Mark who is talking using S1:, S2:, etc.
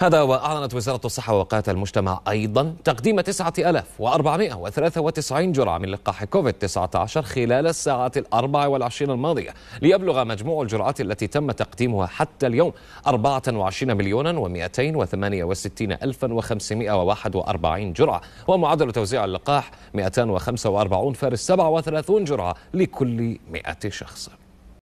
S1: هذا وأعلنت وزارة الصحة ووقاية المجتمع أيضا تقديم 9493 جرعة من لقاح كوفيد-19 خلال الساعات الأربع والعشرين الماضية ليبلغ مجموع الجرعات التي تم تقديمها حتى اليوم 24 مليونا و268 ألفا و541 جرعة ومعدل توزيع اللقاح 245 فارس 37 جرعة لكل 100 شخص